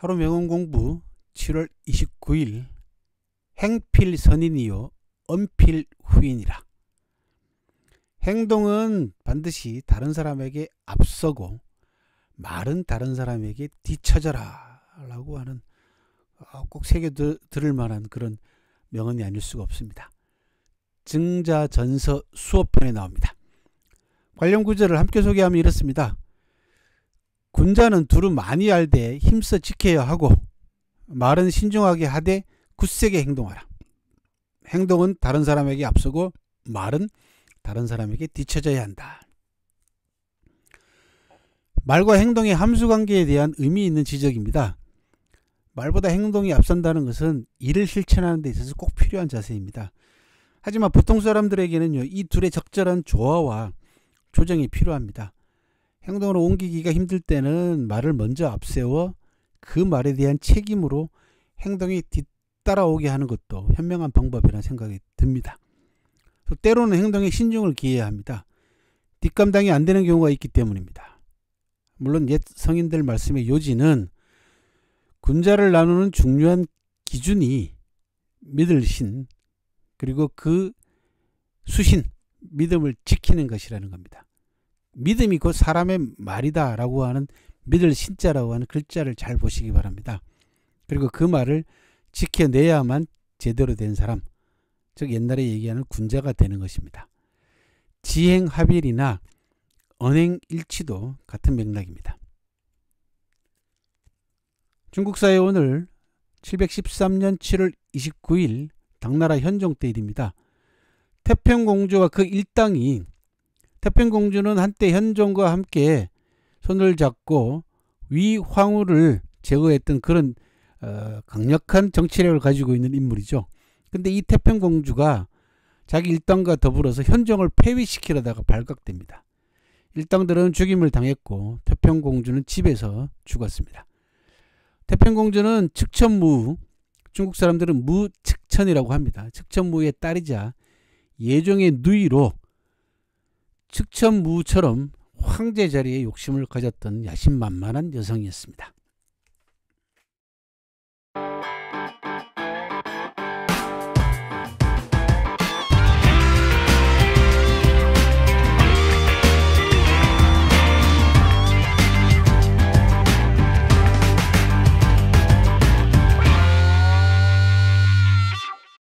하루 명언 공부 7월 29일 행필 선인이요 언필 후인이라 행동은 반드시 다른 사람에게 앞서고 말은 다른 사람에게 뒤처져라 라고 하는 어, 꼭 새겨 들을 만한 그런 명언이 아닐 수가 없습니다. 증자전서 수업편에 나옵니다. 관련 구절을 함께 소개하면 이렇습니다. 군자는 두루 많이 알되 힘써 지켜야 하고 말은 신중하게 하되 굳세게 행동하라. 행동은 다른 사람에게 앞서고 말은 다른 사람에게 뒤쳐져야 한다. 말과 행동의 함수관계에 대한 의미 있는 지적입니다. 말보다 행동이 앞선다는 것은 일을 실천하는 데 있어서 꼭 필요한 자세입니다. 하지만 보통 사람들에게는이 둘의 적절한 조화와 조정이 필요합니다. 행동으로 옮기기가 힘들 때는 말을 먼저 앞세워 그 말에 대한 책임으로 행동이 뒤따라오게 하는 것도 현명한 방법이라는 생각이 듭니다. 또 때로는 행동에 신중을 기해야 합니다. 뒷감당이 안 되는 경우가 있기 때문입니다. 물론 옛 성인들 말씀의 요지는 군자를 나누는 중요한 기준이 믿을 신 그리고 그 수신 믿음을 지키는 것이라는 겁니다. 믿음이 곧 사람의 말이다라고 하는 믿을 신자라고 하는 글자를 잘 보시기 바랍니다. 그리고 그 말을 지켜내야만 제대로 된 사람, 즉 옛날에 얘기하는 군자가 되는 것입니다. 지행합일이나 언행일치도 같은 맥락입니다. 중국 사회 오늘 713년 7월 29일 당나라 현종 때 일입니다. 태평공주와 그 일당이 태평공주는 한때 현종과 함께 손을 잡고 위황후를 제거했던 그런 어, 강력한 정치력을 가지고 있는 인물이죠. 근데 이 태평공주가 자기 일당과 더불어서 현종을 폐위시키려다가 발각됩니다. 일당들은 죽임을 당했고 태평공주는 집에서 죽었습니다. 태평공주는 측천무, 중국 사람들은 무측천이라고 합니다. 측천무의 딸이자 예종의 누이로 측천무처럼 황제 자리에 욕심을 가졌던 야심만만한 여성이었습니다.